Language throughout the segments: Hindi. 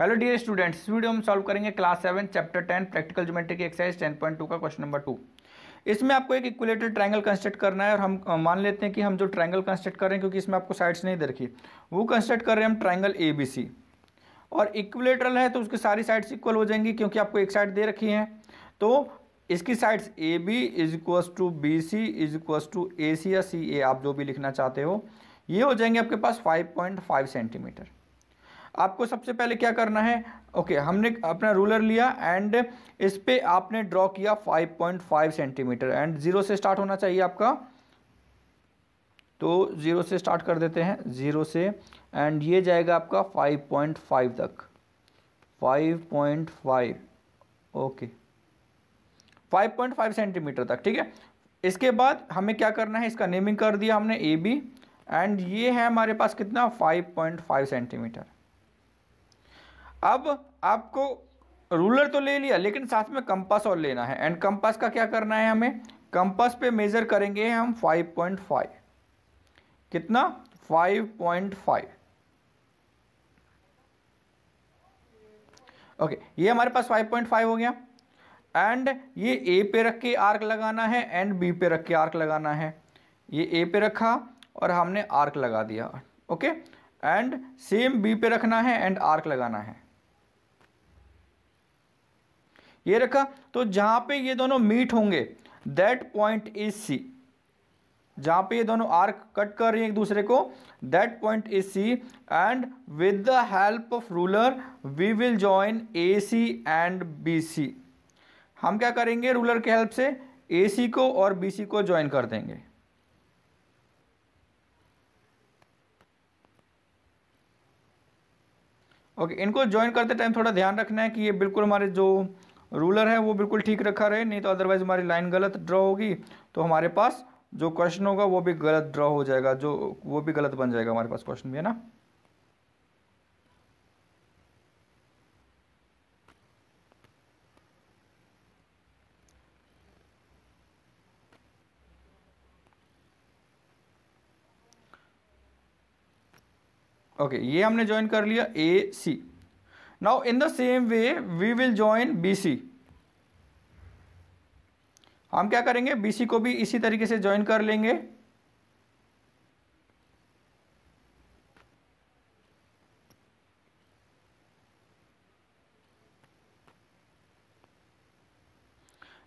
हेलो डियर स्टूडेंट्स इस वीडियो हम सॉल्व करेंगे class seven chapter ten practical geometry की एक्सरसाइज टेन पॉइंट टू का क्वेश्चन नंबर टू इसमें आपको एक इक्वलेटर ट्रायंगल कंस्ट्रक्ट करना है और हम मान लेते हैं कि हम जो ट्रायंगल कंस्ट्रक्ट कर रहे हैं क्योंकि इसमें आपको साइड्स नहीं दे रखी वो कंस्ट्रक्ट कर रहे हैं हम ट्राइंगल ए बी सी और इक्वलेटरल है तो उसकी सारी साइड्स इक्वल हो जाएंगी क्योंकि आपको एक साइड दे रखी है तो इसकी sides A B is equals to B C is equals to A C या सी ए आप जो भी लिखना चाहते हो ये हो जाएंगे आपके पास फाइव पॉइंट फाइव सेंटीमीटर आपको सबसे पहले क्या करना है ओके okay, हमने अपना रूलर लिया एंड इस पर आपने ड्रॉ किया 5.5 सेंटीमीटर एंड ज़ीरो से स्टार्ट होना चाहिए आपका तो ज़ीरो से स्टार्ट कर देते हैं ज़ीरो से एंड ये जाएगा आपका 5.5 तक 5.5 ओके 5.5 सेंटीमीटर तक ठीक है इसके बाद हमें क्या करना है इसका नेमिंग कर दिया हमने ए बी एंड ये है हमारे पास कितना 5.5 सेंटीमीटर अब आपको रूलर तो ले लिया लेकिन साथ में कंपास और लेना है एंड कंपास का क्या करना है हमें कंपास पे मेज़र करेंगे हम 5.5 कितना 5.5 ओके okay, ये हमारे पास 5.5 हो गया एंड ये ए पे रख के आर्क लगाना है एंड बी पे रख के आर्क लगाना है ये ए पे रखा और हमने आर्क लगा दिया ओके एंड सेम बी पे रखना है एंड आर्क लगाना है ये रखा तो जहां पे ये दोनों मीट होंगे दैट पॉइंट इज सी जहां पे ये दोनों आर्क कट कर रही हैं एक दूसरे को that point is C and with the help of ruler we will join A C and B C हम क्या करेंगे रूलर के हेल्प से ए सी को और बी सी को ज्वाइन कर देंगे ओके okay, इनको ज्वाइन करते टाइम थोड़ा ध्यान रखना है कि ये बिल्कुल हमारे जो रूलर है वो बिल्कुल ठीक रखा रहे नहीं तो अदरवाइज़ हमारी लाइन गलत ड्रॉ होगी तो हमारे पास जो क्वेश्चन होगा वो भी गलत ड्रॉ हो जाएगा जो वो भी गलत बन जाएगा हमारे पास क्वेश्चन भी है ना ओके okay, ये हमने ज्वाइन कर लिया ए सी now in the same way we will join BC हम क्या करेंगे BC को भी इसी तरीके से join कर लेंगे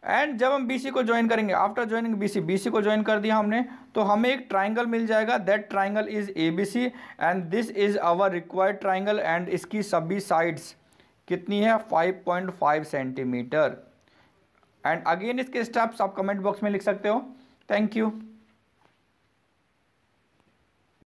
एंड जब हम बी को ज्वाइन करेंगे आफ्टर ज्वाइनिंग बी बी को ज्वाइन कर दिया हमने तो हमें एक ट्राइंगल मिल जाएगा that triangle is A B C and this is our required triangle and इसकी सभी साइड्स कितनी है 5.5 सेंटीमीटर एंड अगेन इसके स्टेप्स आप कमेंट बॉक्स में लिख सकते हो थैंक यू